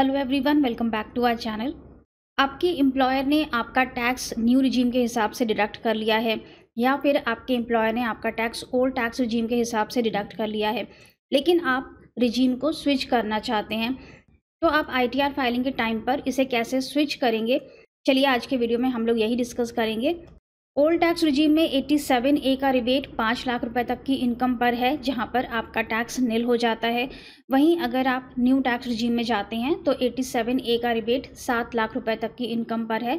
Hello everyone welcome back to our channel आपके employer ने आपका टैक्स न्यू रिजीम के हिसाब से डिडक्ट कर लिया है या फिर आपके एम्प्लॉयर ने आपका टैक्स ओल्ड टैक्स रिजीम के हिसाब से डिडक्ट कर लिया है लेकिन आप रिजीम को स्विच करना चाहते हैं तो आप आईटीआर फाइलिंग के टाइम पर इसे कैसे स्विच करेंगे चलिए आज के वीडियो में हम लोग यही डिस्कस करेंगे ओल्ड टैक्स रिजीम में 87 ए का रिबेट पाँच लाख रुपए तक की इनकम पर है जहां पर आपका टैक्स नील हो जाता है वहीं अगर आप न्यू टैक्स रिजीम में जाते हैं तो 87 ए का रिबेट सात लाख रुपए तक की इनकम पर है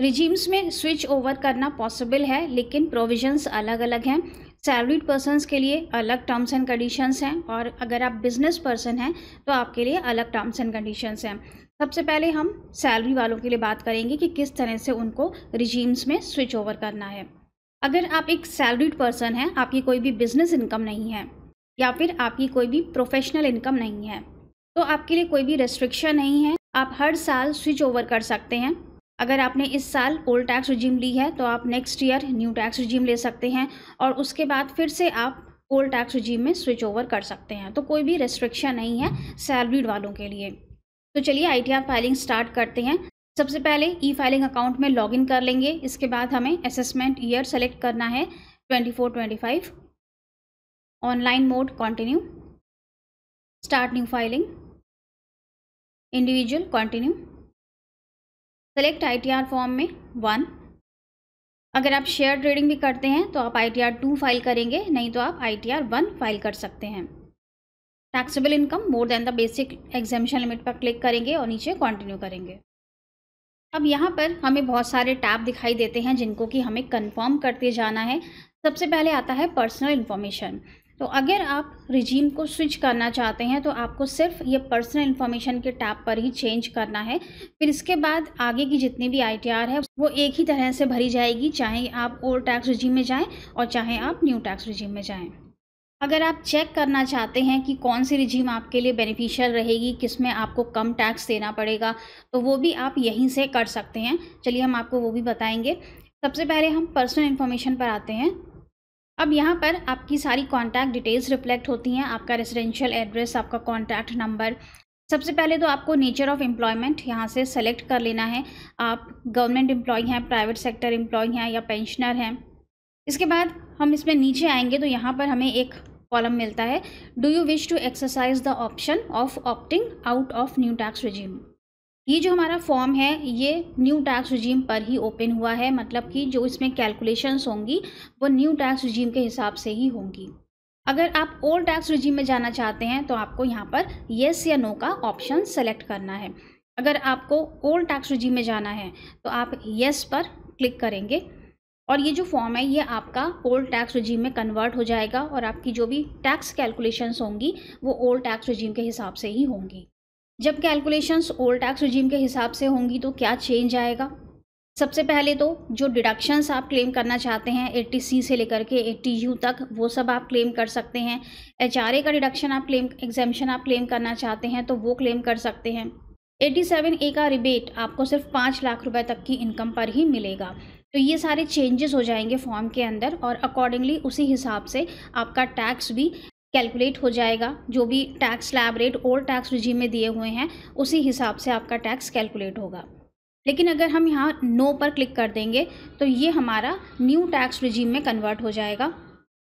रिजीम्स में स्विच ओवर करना पॉसिबल है लेकिन प्रोविजंस अलग अलग हैं सैलरीड पर्सनस के लिए अलग टर्म्स एंड कंडीशंस हैं और अगर आप बिजनेस पर्सन हैं तो आपके लिए अलग टर्म्स एंड कंडीशंस हैं सबसे पहले हम सैलरी वालों के लिए बात करेंगे कि किस तरह से उनको रिजीम्स में स्विच ओवर करना है अगर आप एक सैलरीड पर्सन हैं आपकी कोई भी बिजनेस इनकम नहीं है या फिर आपकी कोई भी प्रोफेशनल इनकम नहीं है तो आपके लिए कोई भी रेस्ट्रिक्शन नहीं है आप हर साल स्विच ओवर कर सकते हैं अगर आपने इस साल ओल्ड टैक्स रिजिम ली है तो आप next year new tax regime ले सकते हैं और उसके बाद फिर से आप ओल्ड टैक्स रिजिम में स्विच ओवर कर सकते हैं तो कोई भी रेस्ट्रिक्शन नहीं है सैलरीड वालों के लिए तो चलिए आई फाइलिंग स्टार्ट करते हैं सबसे पहले ई फाइलिंग अकाउंट में लॉगिन कर लेंगे इसके बाद हमें असेसमेंट ईयर सेलेक्ट करना है 24-25 online mode continue start new filing individual continue select I T R form में वन अगर आप शेयर ट्रेडिंग भी करते हैं तो आप I T R two file करेंगे नहीं तो आप I T R one file कर सकते हैं taxable income more than the basic exemption limit पर क्लिक करेंगे और नीचे कंटिन्यू करेंगे अब यहाँ पर हमें बहुत सारे टैब दिखाई देते हैं जिनको कि हमें कन्फर्म करते जाना है सबसे पहले आता है पर्सनल इन्फॉर्मेशन तो अगर आप रिजीम को स्विच करना चाहते हैं तो आपको सिर्फ ये पर्सनल इन्फॉर्मेशन के टैब पर ही चेंज करना है फिर इसके बाद आगे की जितनी भी आई है वो एक ही तरह से भरी जाएगी चाहे आप ओल्ड टैक्स रिजीम में जाएँ और चाहे आप न्यू टैक्स रिजीम में जाएँ अगर आप चेक करना चाहते हैं कि कौन सी रिजीम आपके लिए बेनिफिशियल रहेगी किस में आपको कम टैक्स देना पड़ेगा तो वो भी आप यहीं से कर सकते हैं चलिए हम आपको वो भी बताएंगे सबसे पहले हम पर्सनल इन्फॉर्मेशन पर आते हैं अब यहाँ पर आपकी सारी कॉन्टैक्ट डिटेल्स रिफ्लेक्ट होती हैं आपका रेजिडेंशियल एड्रेस आपका कॉन्टैक्ट नंबर सबसे पहले तो आपको नेचर ऑफ एम्प्लॉयमेंट यहाँ से सेलेक्ट कर लेना है आप गवर्नमेंट एम्प्लॉय हैं प्राइवेट सेक्टर एम्प्लॉय हैं या पेंशनर हैं इसके बाद हम इसमें नीचे आएंगे तो यहाँ पर हमें एक कॉलम मिलता है do you wish to exercise the option of opting out of new tax regime ये जो हमारा फॉर्म है ये न्यू टैक्स रिजीम पर ही ओपन हुआ है मतलब कि जो इसमें कैलकुलेशंस होंगी वो न्यू टैक्स रिजीम के हिसाब से ही होंगी अगर आप ओल्ड टैक्स रिजीम में जाना चाहते हैं तो आपको यहाँ पर येस या नो का ऑप्शन सेलेक्ट करना है अगर आपको ओल्ड टैक्स रिजीम में जाना है तो आप येस पर क्लिक करेंगे और ये जो फॉर्म है ये आपका ओल्ड टैक्स रिजीम में कन्वर्ट हो जाएगा और आपकी जो भी टैक्स कैलकुलेशंस होंगी वो ओल्ड टैक्स रिजीम के हिसाब से ही होंगी जब कैलकुलेशंस ओल्ड टैक्स रिजीम के हिसाब से होंगी तो क्या चेंज आएगा सबसे पहले तो जो डिडक्शंस आप क्लेम करना चाहते हैं सी से लेकर के यू तक वो सब आप क्लेम कर सकते हैं एच का डिडक्शन आप क्लेम एग्जामेशन आप क्लेम करना चाहते हैं तो वो क्लेम कर सकते हैं 87 ए का रिबेट आपको सिर्फ पाँच लाख रुपए तक की इनकम पर ही मिलेगा तो ये सारे चेंजेस हो जाएंगे फॉर्म के अंदर और अकॉर्डिंगली उसी हिसाब से आपका टैक्स भी कैलकुलेट हो जाएगा जो भी tax slab rate old tax regime में दिए हुए हैं उसी हिसाब से आपका टैक्स कैलकुलेट होगा लेकिन अगर हम यहाँ नो पर क्लिक कर देंगे तो ये हमारा न्यू टैक्स रिजीम में कन्वर्ट हो जाएगा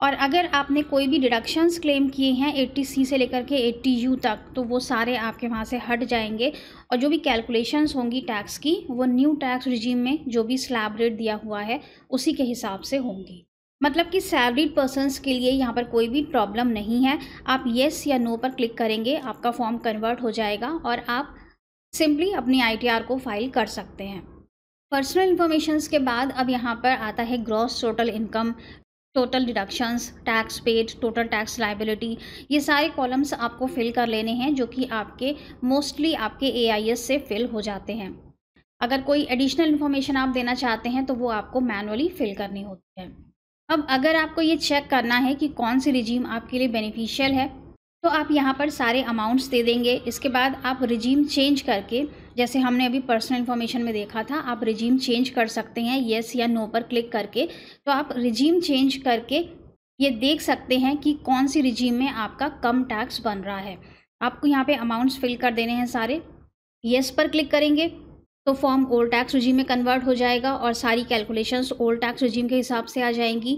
और अगर आपने कोई भी डिडक्शंस क्लेम किए हैं 80 सी से लेकर के 80 यू तक तो वो सारे आपके वहाँ से हट जाएंगे और जो भी कैलकुलेशंस होंगी टैक्स की वो न्यू टैक्स रिजीम में जो भी स्लैब रेट दिया हुआ है उसी के हिसाब से होंगी मतलब कि सैलरीड पर्सनस के लिए यहाँ पर कोई भी प्रॉब्लम नहीं है आप येस या नो पर क्लिक करेंगे आपका फॉर्म कन्वर्ट हो जाएगा और आप सिंपली अपनी आईटीआर को फाइल कर सकते हैं पर्सनल इन्फॉर्मेशन के बाद अब यहाँ पर आता है gross total income total deductions tax paid total tax liability ये सारे कॉलम्स आपको फिल कर लेने हैं जो कि आपके मोस्टली आपके एस से फिल हो जाते हैं अगर कोई एडिशनल इन्फॉर्मेशन आप देना चाहते हैं तो वो आपको मैनुअली फिल करनी होती है अब अगर आपको ये चेक करना है कि कौन सी रिजीम आपके लिए बेनिफिशियल है तो आप यहाँ पर सारे अमाउंट्स दे देंगे इसके बाद आप रिजीम चेंज करके जैसे हमने अभी पर्सनल इन्फॉर्मेशन में देखा था आप रिजीम चेंज कर सकते हैं येस या नो पर क्लिक करके तो आप रिजीम चेंज करके ये देख सकते हैं कि कौन सी रिजीम में आपका कम टैक्स बन रहा है आपको यहाँ पे अमाउंट्स फिल कर देने हैं सारे येस पर क्लिक करेंगे तो फॉर्म ओल्ड टैक्स रिजीम में कन्वर्ट हो जाएगा और सारी कैलकुलेशंस ओल्ड टैक्स रिजीम के हिसाब से आ जाएंगी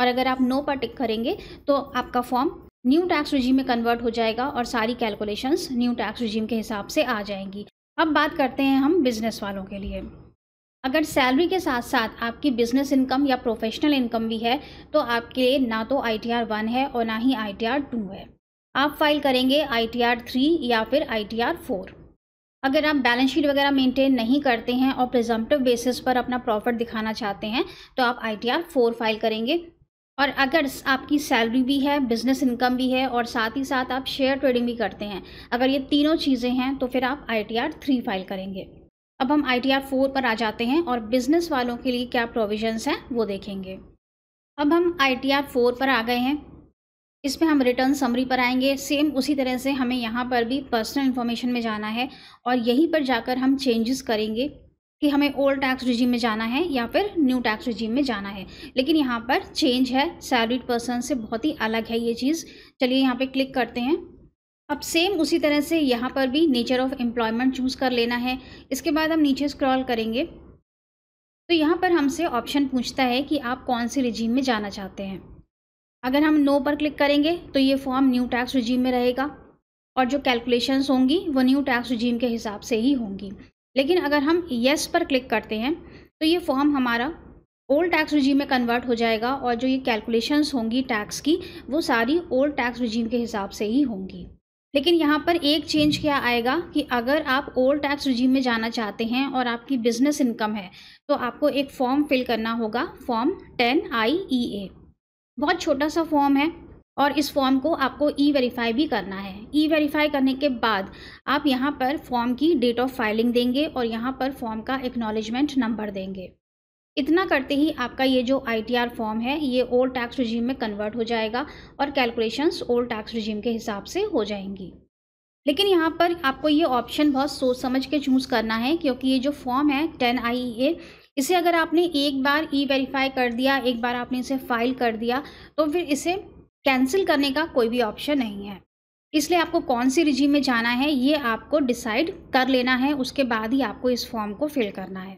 और अगर आप नो पर टिक करेंगे तो आपका फॉर्म न्यू टैक्स रिजीम में कन्वर्ट हो जाएगा और सारी कैलकुलेशंस न्यू टैक्स रिजीम के हिसाब से आ जाएंगी अब बात करते हैं हम बिज़नेस वालों के लिए अगर सैलरी के साथ साथ आपकी बिजनेस इनकम या प्रोफेशनल इनकम भी है तो आपके लिए ना तो आई टी आर वन है और ना ही आई टी आर टू है आप फाइल करेंगे आई टी आर थ्री या फिर आई टी आर फोर अगर आप बैलेंस शीट वगैरह मेंटेन नहीं करते हैं और प्रिजम्पटिव बेसिस पर अपना प्रॉफिट दिखाना चाहते हैं तो आप I T R four file करेंगे और अगर आपकी सैलरी भी है बिजनेस इनकम भी है और साथ ही साथ आप शेयर ट्रेडिंग भी करते हैं अगर ये तीनों चीज़ें हैं तो फिर आप I T R three file करेंगे अब हम आई टी आर फोर पर आ जाते हैं और बिजनेस वालों के लिए क्या प्रोविजन हैं वो देखेंगे अब हम आई टी आर फोर पर आ गए हैं इसमें हम रिटर्न समरी पर आएंगे सेम उसी तरह से हमें यहाँ पर भी पर्सनल इन्फॉर्मेशन में जाना है और यहीं पर जाकर हम चेंजेस करेंगे कि हमें ओल्ड टैक्स रिजीम में जाना है या फिर न्यू टैक्स रिजीम में जाना है लेकिन यहाँ पर चेंज है सैलरीड पर्सन से बहुत ही अलग है ये चीज़ चलिए यहाँ पर क्लिक करते हैं अब सेम उसी तरह से यहाँ पर भी नेचर ऑफ एम्प्लॉयमेंट चूज़ कर लेना है इसके बाद हम नीचे स्क्रॉल करेंगे तो यहाँ पर हमसे ऑप्शन पूछता है कि आप कौन से रिजीम में जाना चाहते हैं अगर हम नो पर क्लिक करेंगे तो ये फॉर्म न्यू टैक्स रिजीम में रहेगा और जो कैलकुलेशंस होंगी वो न्यू टैक्स रिजीम के हिसाब से ही होंगी लेकिन अगर हम येस पर क्लिक करते हैं तो ये फॉर्म हमारा ओल्ड टैक्स रिजीम में कन्वर्ट हो जाएगा और जो ये कैलकुलेशंस होंगी टैक्स की वो सारी ओल्ड टैक्स रिजीम के हिसाब से ही होंगी लेकिन यहाँ पर एक चेंज क्या आएगा कि अगर आप ओल्ड टैक्स रिजीम में जाना चाहते हैं और आपकी बिजनेस इनकम है तो आपको एक फॉर्म फिल करना होगा फॉर्म टेन आई ई ए बहुत छोटा सा फॉर्म है और इस फॉर्म को आपको ई वेरीफाई भी करना है ई वेरीफाई करने के बाद आप यहाँ पर फॉर्म की डेट ऑफ फाइलिंग देंगे और यहाँ पर फॉर्म का एक्नॉलेजमेंट नंबर देंगे इतना करते ही आपका ये जो आईटीआर फॉर्म है ये ओल्ड टैक्स रिजीम में कन्वर्ट हो जाएगा और कैलकुलेशंस ओल्ड टैक्स रिजीम के हिसाब से हो जाएंगी लेकिन यहाँ पर आपको ये ऑप्शन बहुत सोच समझ के चूज़ करना है क्योंकि ये जो फॉर्म है टेन आई ए इसे अगर आपने एक बार ई वेरीफाई कर दिया एक बार आपने इसे फाइल कर दिया तो फिर इसे कैंसिल करने का कोई भी ऑप्शन नहीं है इसलिए आपको कौन सी रिजीम में जाना है ये आपको डिसाइड कर लेना है उसके बाद ही आपको इस फॉर्म को फिल करना है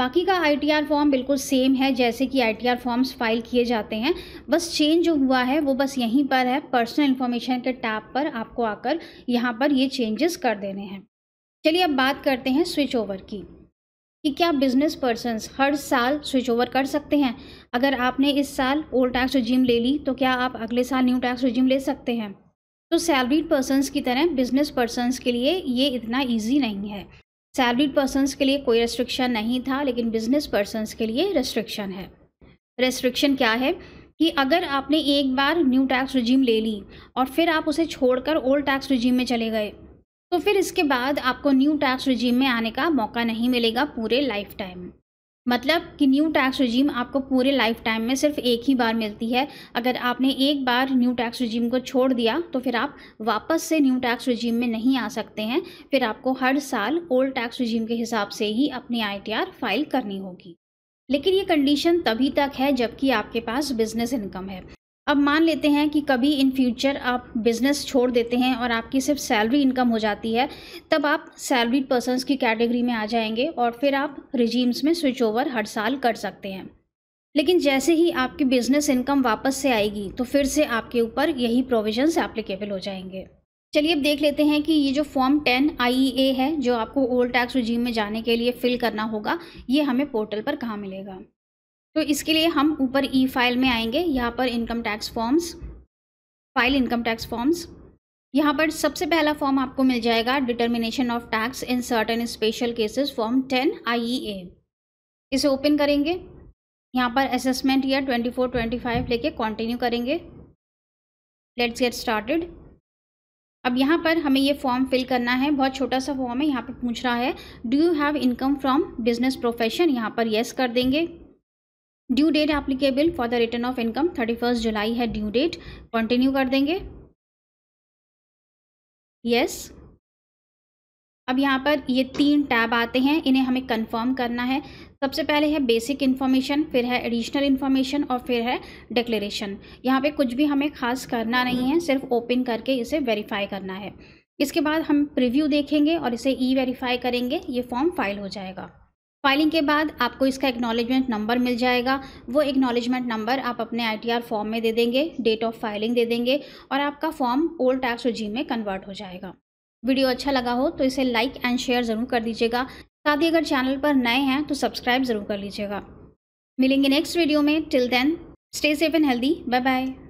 बाकी का आईटीआर फॉर्म बिल्कुल सेम है जैसे कि आईटीआर फॉर्म्स फाइल किए जाते हैं बस चेंज जो हुआ है वो बस यहीं पर है पर्सनल इन्फॉर्मेशन के टैब पर आपको आकर यहाँ पर ये चेंजेस कर देने हैं चलिए अब बात करते हैं स्विच ओवर की कि क्या बिजनेस पर्सनस हर साल स्विच ओवर कर सकते हैं अगर आपने इस साल ओल्ड टैक्स रिजीम ले ली तो क्या आप अगले साल न्यू टैक्स रिजीम ले सकते हैं तो सैलरीड पर्सनस की तरह बिजनेस पर्सनस के लिए ये इतना ईजी नहीं है सैलरीड पर्सनस के लिए कोई रेस्ट्रिक्शन नहीं था लेकिन बिजनेस पर्सनस के लिए रेस्ट्रिक्शन है रेस्ट्रिक्शन क्या है कि अगर आपने एक बार न्यू टैक्स रिजीम ले ली और फिर आप उसे छोड़कर ओल्ड टैक्स रिजीम में चले गए तो फिर इसके बाद आपको न्यू टैक्स रिजीम में आने का मौका नहीं मिलेगा पूरे लाइफ टाइम मतलब कि न्यू टैक्स रिजीम आपको पूरे लाइफ टाइम में सिर्फ एक ही बार मिलती है अगर आपने एक बार न्यू टैक्स रिजीम को छोड़ दिया तो फिर आप वापस से न्यू टैक्स रिजीम में नहीं आ सकते हैं फिर आपको हर साल ओल्ड टैक्स रिजीम के हिसाब से ही अपनी आई फाइल करनी होगी लेकिन ये कंडीशन तभी तक है जबकि आपके पास बिजनेस इनकम है अब मान लेते हैं कि कभी इन फ्यूचर आप बिज़नेस छोड़ देते हैं और आपकी सिर्फ सैलरी इनकम हो जाती है तब आप सैलरीड पर्सनस की कैटेगरी में आ जाएंगे और फिर आप रिजीम्स में स्विच ओवर हर साल कर सकते हैं लेकिन जैसे ही आपकी बिज़नेस इनकम वापस से आएगी तो फिर से आपके ऊपर यही प्रोविजंस एप्लीकेबल हो जाएंगे चलिए अब देख लेते हैं कि ये जो फॉर्म टेन आई है जो आपको ओल्ड टैक्स रिजीम में जाने के लिए फिल करना होगा ये हमें पोर्टल पर कहाँ मिलेगा तो इसके लिए हम ऊपर ई e फाइल में आएंगे यहाँ पर income tax forms file income tax forms यहाँ पर सबसे पहला फॉर्म आपको मिल जाएगा determination of tax in certain special cases form ten I इसे ओपन करेंगे यहाँ पर असेसमेंट फोर ट्वेंटी फाइव लेके कंटिन्यू करेंगे लेट्स गेट स्टार्टेड अब यहाँ पर हमें ये फॉर्म फिल करना है बहुत छोटा सा फॉर्म है यहाँ पर पूछ रहा है do you have income from business profession यहाँ पर येस yes कर देंगे due date applicable for the return of income thirty first July है ड्यू डेट कंटिन्यू कर देंगे यस yes. अब यहाँ पर ये तीन टैब आते हैं इन्हें हमें कंफर्म करना है सबसे पहले है बेसिक इन्फॉर्मेशन फिर है एडिशनल इन्फॉर्मेशन और फिर है डिक्लेरेशन यहाँ पे कुछ भी हमें खास करना नहीं है सिर्फ ओपन करके इसे वेरीफाई करना है इसके बाद हम प्रिव्यू देखेंगे और इसे ई वेरीफाई करेंगे ये फॉर्म फाइल हो जाएगा फाइलिंग के बाद आपको इसका एक्नॉलेजमेंट नंबर मिल जाएगा वो एक्नॉलेजमेंट नंबर आप अपने आईटीआर फॉर्म में दे देंगे डेट ऑफ फाइलिंग दे देंगे और आपका फॉर्म ओल्ड टैक्स रिजीम में कन्वर्ट हो जाएगा वीडियो अच्छा लगा हो तो इसे लाइक एंड शेयर ज़रूर कर दीजिएगा साथ ही अगर चैनल पर नए हैं तो सब्सक्राइब ज़रूर कर लीजिएगा मिलेंगे नेक्स्ट वीडियो में till then stay safe and healthy bye bye